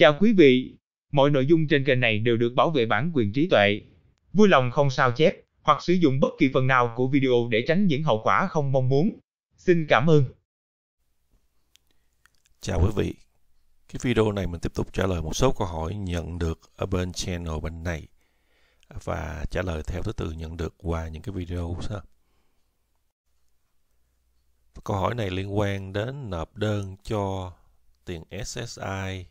Chào quý vị, mọi nội dung trên kênh này đều được bảo vệ bản quyền trí tuệ. Vui lòng không sao chép hoặc sử dụng bất kỳ phần nào của video để tránh những hậu quả không mong muốn. Xin cảm ơn. Chào quý vị. Cái video này mình tiếp tục trả lời một số câu hỏi nhận được ở bên channel bên này và trả lời theo thứ tự nhận được qua những cái video sau. Câu hỏi này liên quan đến nộp đơn cho tiền SSI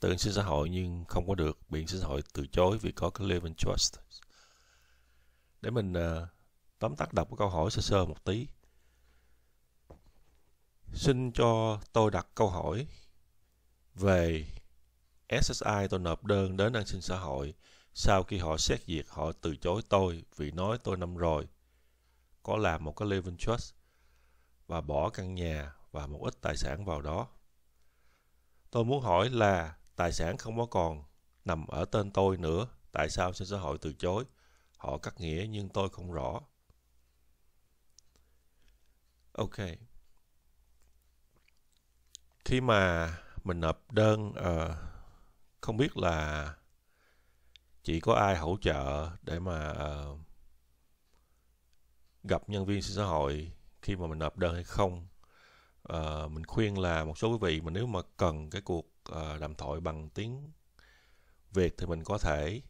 tự xin xã hội nhưng không có được bị xin xã hội từ chối vì có cái living trust để mình uh, tóm tắt đọc cái câu hỏi sơ sơ một tí xin cho tôi đặt câu hỏi về SSI tôi nộp đơn đến an sinh xã hội sau khi họ xét duyệt họ từ chối tôi vì nói tôi năm rồi có làm một cái living trust và bỏ căn nhà và một ít tài sản vào đó tôi muốn hỏi là tài sản không có còn nằm ở tên tôi nữa tại sao cho xã hội từ chối họ cắt nghĩa nhưng tôi không rõ ok khi mà mình nộp đơn uh, không biết là chỉ có ai hỗ trợ để mà uh, gặp nhân viên xã hội khi mà mình nộp đơn hay không uh, mình khuyên là một số quý vị mà nếu mà cần cái cuộc Ờ, đàm thoại bằng tiếng Việt thì mình có thể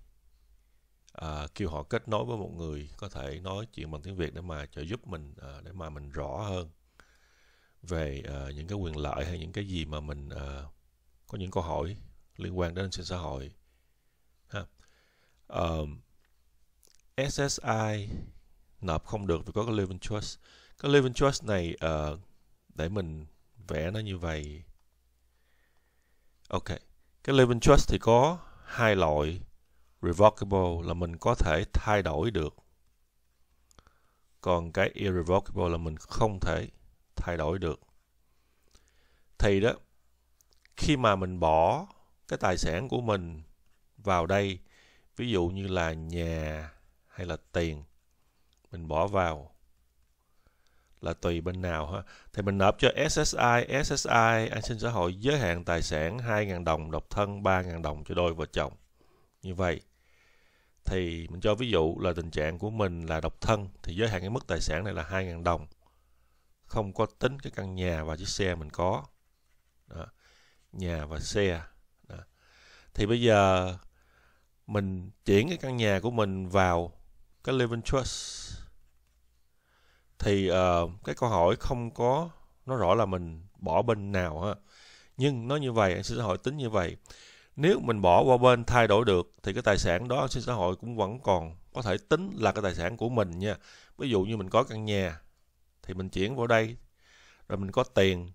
uh, kêu họ kết nối với một người có thể nói chuyện bằng tiếng Việt để mà trợ giúp mình uh, để mà mình rõ hơn về uh, những cái quyền lợi hay những cái gì mà mình uh, có những câu hỏi liên quan đến trên xã hội ha. Uh, SSI nộp không được vì có cái Living Trust cái Living Trust này uh, để mình vẽ nó như vậy Ok. Cái Living Trust thì có hai loại revocable là mình có thể thay đổi được. Còn cái irrevocable là mình không thể thay đổi được. Thì đó, khi mà mình bỏ cái tài sản của mình vào đây, ví dụ như là nhà hay là tiền, mình bỏ vào là tùy bên nào ha thì mình nộp cho SSI SSI an sinh xã hội giới hạn tài sản 2.000 đồng độc thân 3.000 đồng cho đôi vợ chồng như vậy thì mình cho ví dụ là tình trạng của mình là độc thân thì giới hạn cái mức tài sản này là 2.000 đồng không có tính cái căn nhà và chiếc xe mình có Đó. nhà và xe Đó. thì bây giờ mình chuyển cái căn nhà của mình vào cái living trust thì uh, cái câu hỏi không có nó rõ là mình bỏ bên nào ha nhưng nó như vậy an xã hội tính như vậy nếu mình bỏ qua bên thay đổi được thì cái tài sản đó an xã hội cũng vẫn còn có thể tính là cái tài sản của mình nha ví dụ như mình có căn nhà thì mình chuyển vào đây rồi mình có tiền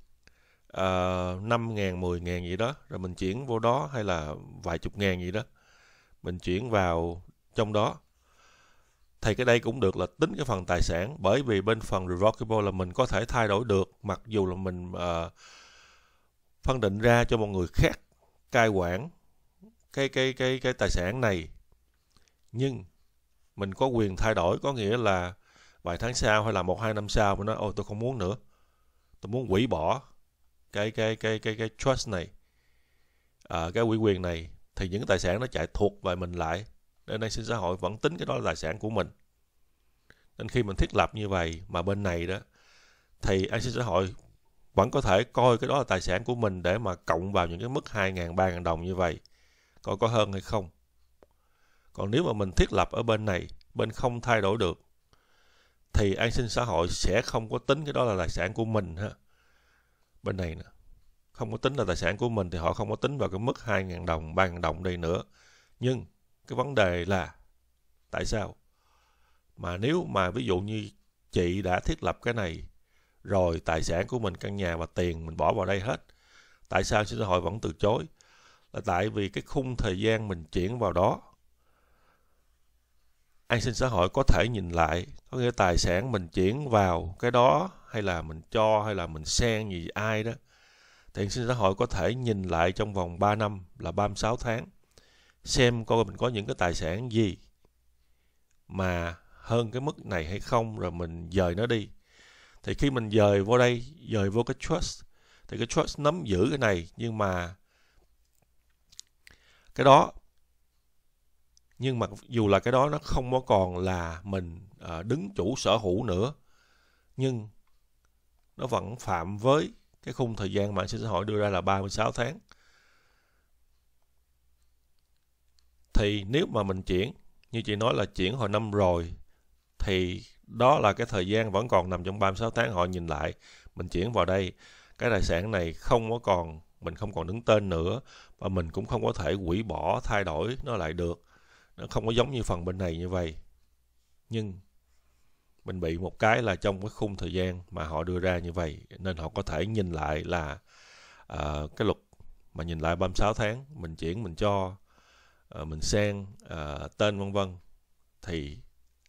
uh, ngàn, mười ngàn gì đó rồi mình chuyển vô đó hay là vài chục ngàn gì đó mình chuyển vào trong đó thì cái đây cũng được là tính cái phần tài sản bởi vì bên phần revocable là mình có thể thay đổi được mặc dù là mình uh, phân định ra cho một người khác cai quản cái cái cái cái tài sản này nhưng mình có quyền thay đổi có nghĩa là vài tháng sau hay là một hai năm sau mình nói ôi tôi không muốn nữa tôi muốn hủy bỏ cái cái cái cái cái trust này à, cái quỹ quyền này thì những cái tài sản nó chạy thuộc về mình lại nên an sinh xã hội vẫn tính cái đó là tài sản của mình nên khi mình thiết lập như vậy mà bên này đó thì an sinh xã hội vẫn có thể coi cái đó là tài sản của mình để mà cộng vào những cái mức 2.000, 3.000 đồng như vậy. Coi có hơn hay không. Còn nếu mà mình thiết lập ở bên này, bên không thay đổi được, thì an sinh xã hội sẽ không có tính cái đó là tài sản của mình ha. Bên này nè, không có tính là tài sản của mình thì họ không có tính vào cái mức 2.000 đồng, 3.000 đồng đây nữa. Nhưng cái vấn đề là tại sao mà nếu mà ví dụ như chị đã thiết lập cái này rồi tài sản của mình căn nhà và tiền mình bỏ vào đây hết tại sao xã hội vẫn từ chối là tại vì cái khung thời gian mình chuyển vào đó an sinh xã hội có thể nhìn lại có nghĩa tài sản mình chuyển vào cái đó hay là mình cho hay là mình sen gì ai đó thì an sinh xã hội có thể nhìn lại trong vòng 3 năm là 36 tháng xem coi mình có những cái tài sản gì mà hơn cái mức này hay không rồi mình dời nó đi thì khi mình dời vô đây dời vô cái trust thì cái trust nắm giữ cái này nhưng mà cái đó nhưng mà dù là cái đó nó không có còn là mình ờ, đứng chủ sở hữu nữa nhưng nó vẫn phạm với cái khung thời gian mạng xã hội đưa ra là 36 tháng thì nếu mà mình chuyển như chị nói là chuyển hồi năm rồi thì đó là cái thời gian vẫn còn nằm trong 36 tháng họ nhìn lại mình chuyển vào đây cái tài sản này không có còn mình không còn đứng tên nữa và mình cũng không có thể hủy bỏ thay đổi nó lại được nó không có giống như phần bên này như vậy nhưng mình bị một cái là trong cái khung thời gian mà họ đưa ra như vậy nên họ có thể nhìn lại là uh, cái luật mà nhìn lại 36 tháng mình chuyển mình cho Ờ, mình sang ờ, tên vân vân thì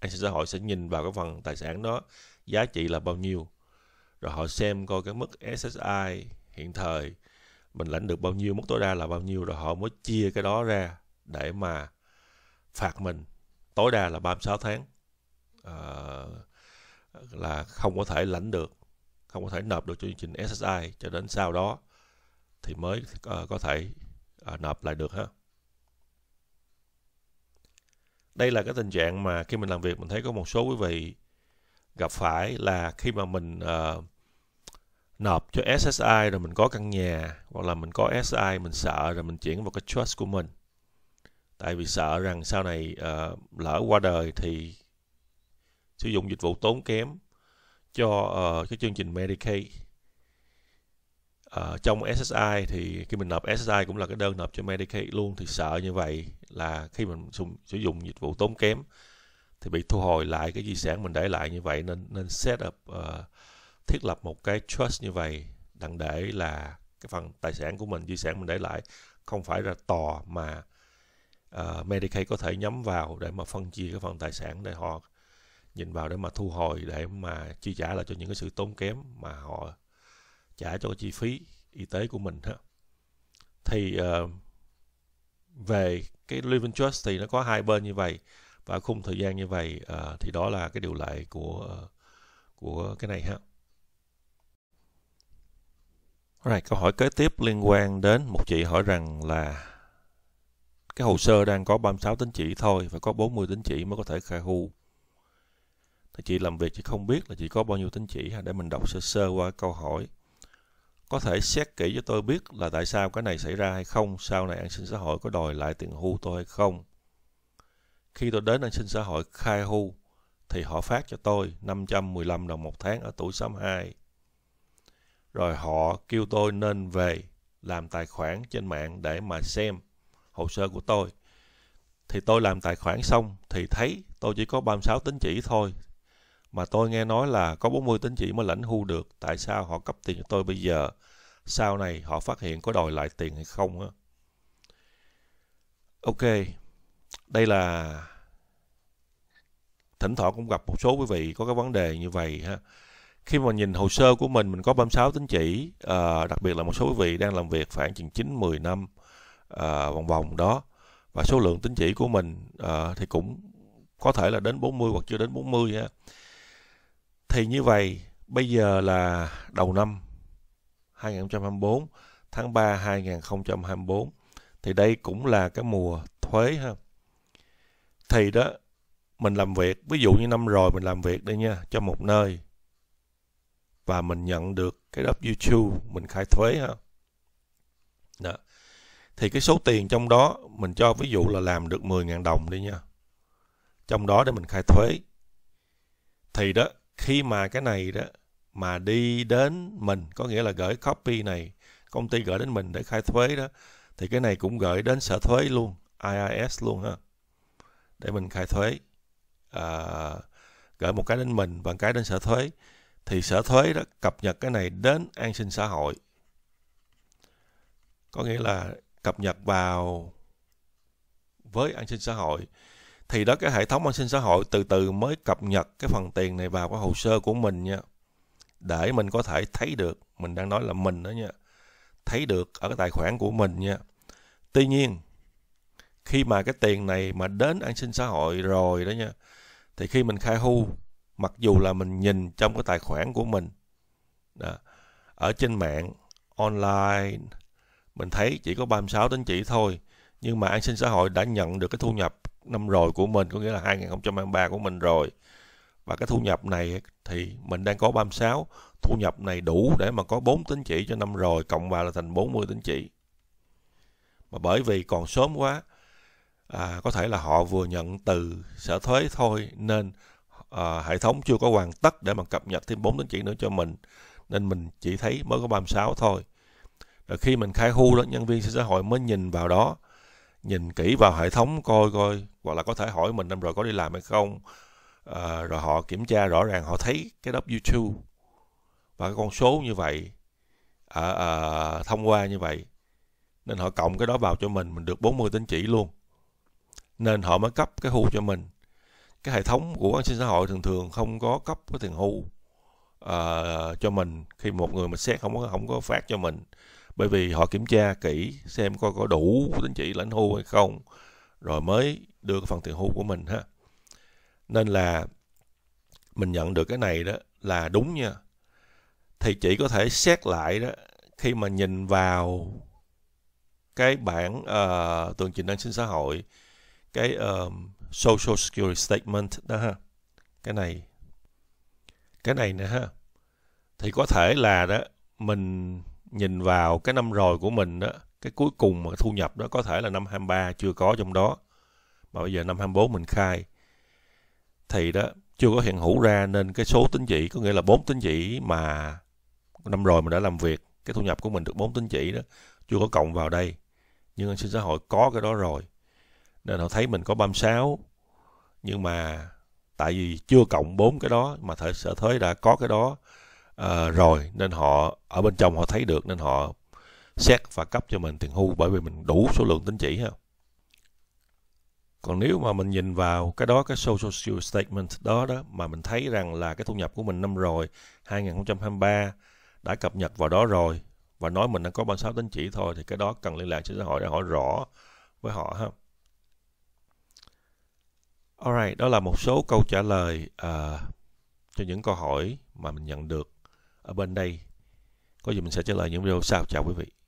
anh sinh xã hội sẽ nhìn vào cái phần tài sản đó giá trị là bao nhiêu rồi họ xem coi cái mức SSI hiện thời mình lãnh được bao nhiêu mức tối đa là bao nhiêu rồi họ mới chia cái đó ra để mà phạt mình tối đa là 36 tháng à, là không có thể lãnh được không có thể nộp được chương trình SSI cho đến sau đó thì mới có thể nộp lại được ha đây là cái tình trạng mà khi mình làm việc mình thấy có một số quý vị gặp phải là khi mà mình uh, nộp cho SSI rồi mình có căn nhà hoặc là mình có SSI mình sợ rồi mình chuyển vào cái trust của mình tại vì sợ rằng sau này uh, lỡ qua đời thì sử dụng dịch vụ tốn kém cho uh, cái chương trình Medicaid uh, trong SSI thì khi mình nộp SSI cũng là cái đơn nộp cho Medicaid luôn thì sợ như vậy là khi mình dùng, sử dụng dịch vụ tốn kém thì bị thu hồi lại cái di sản mình để lại như vậy nên nên set up uh, thiết lập một cái trust như vậy đặng để là cái phần tài sản của mình di sản mình để lại không phải là tòa mà uh, Medicaid có thể nhắm vào để mà phân chia cái phần tài sản để họ nhìn vào để mà thu hồi để mà chi trả lại cho những cái sự tốn kém mà họ trả cho chi phí y tế của mình ha thì uh, về cái living trust thì nó có hai bên như vậy và khung thời gian như vậy uh, thì đó là cái điều lệ của uh, của cái này ha Alright, câu hỏi kế tiếp liên quan đến một chị hỏi rằng là cái hồ sơ đang có 36 tính chỉ thôi và có 40 tính chỉ mới có thể khai hưu. Thì chị làm việc chị không biết là chị có bao nhiêu tính chỉ ha để mình đọc sơ sơ qua câu hỏi có thể xét kỹ cho tôi biết là tại sao cái này xảy ra hay không, sau này an sinh xã hội có đòi lại tiền hưu tôi hay không. Khi tôi đến an sinh xã hội khai hưu, thì họ phát cho tôi 515 đồng một tháng ở tuổi 62. Rồi họ kêu tôi nên về làm tài khoản trên mạng để mà xem hồ sơ của tôi. Thì tôi làm tài khoản xong thì thấy tôi chỉ có 36 tính chỉ thôi, mà tôi nghe nói là có 40 tín chỉ mới lãnh hưu được, tại sao họ cấp tiền cho tôi bây giờ? Sau này họ phát hiện có đòi lại tiền hay không á? Ok, đây là thỉnh thoảng cũng gặp một số quý vị có cái vấn đề như vậy ha. Khi mà nhìn hồ sơ của mình, mình có 36 tín chỉ, à, đặc biệt là một số quý vị đang làm việc khoảng chừng 9-10 năm à, vòng vòng đó. Và số lượng tín chỉ của mình à, thì cũng có thể là đến 40 hoặc chưa đến 40 ha thì như vậy, bây giờ là đầu năm 2024, tháng 3 2024 thì đây cũng là cái mùa thuế ha. Thì đó mình làm việc, ví dụ như năm rồi mình làm việc đây nha, cho một nơi và mình nhận được cái W2 mình khai thuế ha. Đó. Thì cái số tiền trong đó mình cho ví dụ là làm được 10.000 đồng đi nha. Trong đó để mình khai thuế. Thì đó khi mà cái này đó mà đi đến mình có nghĩa là gửi copy này công ty gửi đến mình để khai thuế đó thì cái này cũng gửi đến sở thuế luôn IRS luôn ha để mình khai thuế à, gửi một cái đến mình và một cái đến sở thuế thì sở thuế đó cập nhật cái này đến an sinh xã hội có nghĩa là cập nhật vào với an sinh xã hội thì đó cái hệ thống an sinh xã hội từ từ mới cập nhật cái phần tiền này vào cái hồ sơ của mình nha để mình có thể thấy được mình đang nói là mình đó nha thấy được ở cái tài khoản của mình nha tuy nhiên khi mà cái tiền này mà đến an sinh xã hội rồi đó nha thì khi mình khai hưu mặc dù là mình nhìn trong cái tài khoản của mình đó, ở trên mạng online mình thấy chỉ có 36 đến chỉ thôi nhưng mà an sinh xã hội đã nhận được cái thu nhập năm rồi của mình có nghĩa là 2023 của mình rồi và cái thu nhập này thì mình đang có 36 thu nhập này đủ để mà có 4 tín chỉ cho năm rồi cộng vào là thành 40 tín chỉ mà bởi vì còn sớm quá à, có thể là họ vừa nhận từ sở thuế thôi nên à, hệ thống chưa có hoàn tất để mà cập nhật thêm 4 tín chỉ nữa cho mình nên mình chỉ thấy mới có 36 thôi rồi khi mình khai hưu đó nhân viên xã hội mới nhìn vào đó nhìn kỹ vào hệ thống coi coi hoặc là có thể hỏi mình năm rồi có đi làm hay không à, rồi họ kiểm tra rõ ràng họ thấy cái W2 và cái con số như vậy à, à, thông qua như vậy nên họ cộng cái đó vào cho mình mình được 40 tín chỉ luôn nên họ mới cấp cái hưu cho mình cái hệ thống của an sinh xã hội thường thường không có cấp cái tiền hưu uh, ờ, cho mình khi một người mình xét không có không có phát cho mình bởi vì họ kiểm tra kỹ xem coi có đủ tính chỉ lãnh hưu hay không rồi mới đưa cái phần tiền hưu của mình ha nên là mình nhận được cái này đó là đúng nha thì chỉ có thể xét lại đó khi mà nhìn vào cái bản uh, tường trình an sinh xã hội cái um, social security statement đó ha cái này cái này nè ha thì có thể là đó mình nhìn vào cái năm rồi của mình đó, cái cuối cùng mà thu nhập đó có thể là năm 23 chưa có trong đó. Mà bây giờ năm 24 mình khai thì đó chưa có hiện hữu ra nên cái số tính chỉ có nghĩa là bốn tính chỉ mà năm rồi mình đã làm việc cái thu nhập của mình được bốn tính chỉ đó chưa có cộng vào đây nhưng an sinh xã hội có cái đó rồi nên họ thấy mình có 36 nhưng mà tại vì chưa cộng bốn cái đó mà sở thuế đã có cái đó Ờ, rồi nên họ ở bên trong họ thấy được nên họ xét và cấp cho mình tiền hưu bởi vì mình đủ số lượng tín chỉ ha còn nếu mà mình nhìn vào cái đó cái social security statement đó đó mà mình thấy rằng là cái thu nhập của mình năm rồi 2023 đã cập nhật vào đó rồi và nói mình đã có 36 tín chỉ thôi thì cái đó cần liên lạc cho xã hội để hỏi rõ với họ ha. Alright, đó là một số câu trả lời uh, cho những câu hỏi mà mình nhận được ở bên đây có gì mình sẽ trả lời những video sau chào quý vị